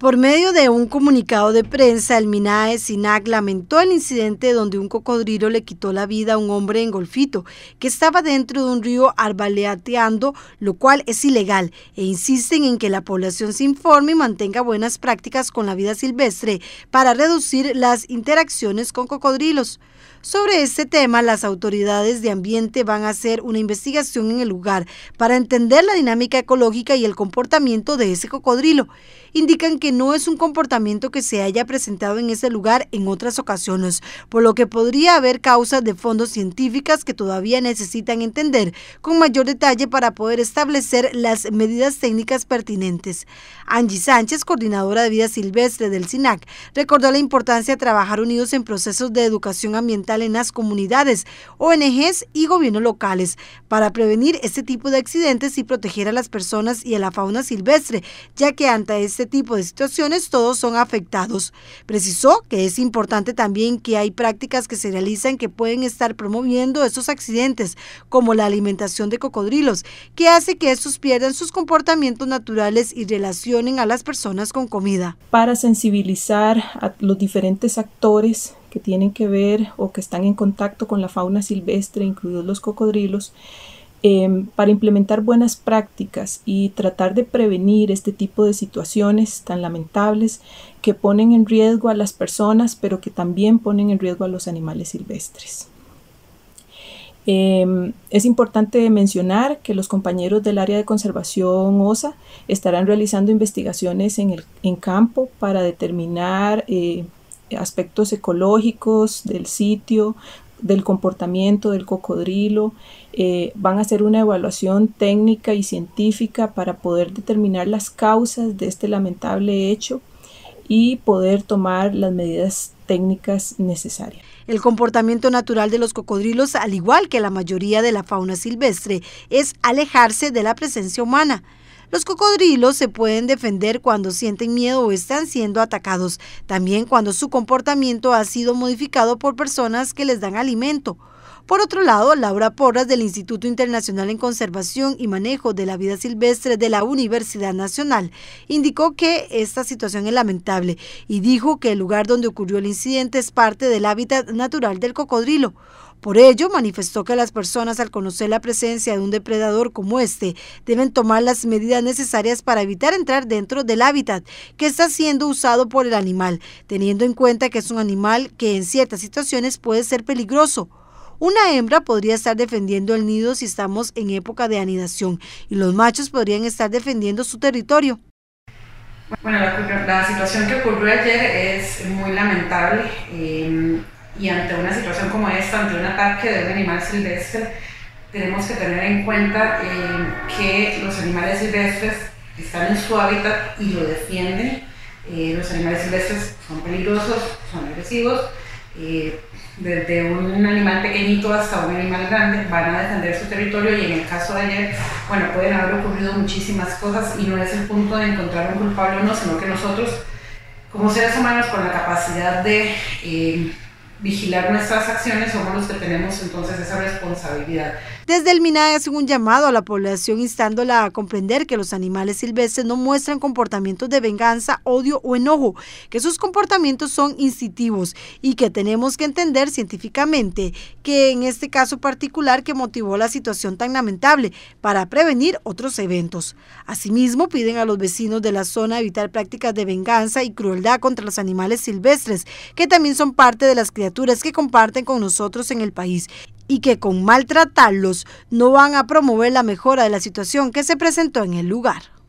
Por medio de un comunicado de prensa, el MINAE SINAC lamentó el incidente donde un cocodrilo le quitó la vida a un hombre en Golfito que estaba dentro de un río arbaleateando, lo cual es ilegal, e insisten en que la población se informe y mantenga buenas prácticas con la vida silvestre para reducir las interacciones con cocodrilos. Sobre este tema, las autoridades de ambiente van a hacer una investigación en el lugar para entender la dinámica ecológica y el comportamiento de ese cocodrilo. Indican que no es un comportamiento que se haya presentado en ese lugar en otras ocasiones, por lo que podría haber causas de fondos científicas que todavía necesitan entender con mayor detalle para poder establecer las medidas técnicas pertinentes. Angie Sánchez, coordinadora de vida silvestre del SINAC, recordó la importancia de trabajar unidos en procesos de educación ambiental en las comunidades, ONGs y gobiernos locales para prevenir este tipo de accidentes y proteger a las personas y a la fauna silvestre, ya que ante este tipo de todos son afectados. Precisó que es importante también que hay prácticas que se realizan que pueden estar promoviendo estos accidentes, como la alimentación de cocodrilos, que hace que estos pierdan sus comportamientos naturales y relacionen a las personas con comida. Para sensibilizar a los diferentes actores que tienen que ver o que están en contacto con la fauna silvestre, incluidos los cocodrilos, Em, para implementar buenas prácticas y tratar de prevenir este tipo de situaciones tan lamentables que ponen en riesgo a las personas, pero que también ponen en riesgo a los animales silvestres. Em, es importante mencionar que los compañeros del área de conservación OSA estarán realizando investigaciones en, el, en campo para determinar eh, aspectos ecológicos del sitio, del comportamiento del cocodrilo, eh, van a hacer una evaluación técnica y científica para poder determinar las causas de este lamentable hecho y poder tomar las medidas técnicas necesarias. El comportamiento natural de los cocodrilos, al igual que la mayoría de la fauna silvestre, es alejarse de la presencia humana. Los cocodrilos se pueden defender cuando sienten miedo o están siendo atacados, también cuando su comportamiento ha sido modificado por personas que les dan alimento por otro lado, Laura Porras del Instituto Internacional en Conservación y Manejo de la Vida Silvestre de la Universidad Nacional indicó que esta situación es lamentable y dijo que el lugar donde ocurrió el incidente es parte del hábitat natural del cocodrilo. Por ello, manifestó que las personas al conocer la presencia de un depredador como este deben tomar las medidas necesarias para evitar entrar dentro del hábitat que está siendo usado por el animal, teniendo en cuenta que es un animal que en ciertas situaciones puede ser peligroso. Una hembra podría estar defendiendo el nido si estamos en época de anidación y los machos podrían estar defendiendo su territorio. Bueno, la, la situación que ocurrió ayer es muy lamentable em, y ante una situación como esta, ante un ataque de un animal silvestre, tenemos que tener en cuenta em, que los animales silvestres están en su hábitat y lo defienden. Eh, los animales silvestres son peligrosos, son agresivos eh, desde un animal pequeñito hasta un animal grande, van a defender su territorio y en el caso de ayer, bueno, pueden haber ocurrido muchísimas cosas y no es el punto de encontrar un culpable o no, sino que nosotros, como seres humanos con la capacidad de eh, vigilar nuestras acciones, somos los que tenemos entonces esa responsabilidad. Desde el MINAE hacen un llamado a la población instándola a comprender que los animales silvestres no muestran comportamientos de venganza, odio o enojo, que sus comportamientos son instintivos y que tenemos que entender científicamente que en este caso particular que motivó la situación tan lamentable para prevenir otros eventos. Asimismo, piden a los vecinos de la zona evitar prácticas de venganza y crueldad contra los animales silvestres, que también son parte de las criaturas que comparten con nosotros en el país y que con maltratarlos no van a promover la mejora de la situación que se presentó en el lugar.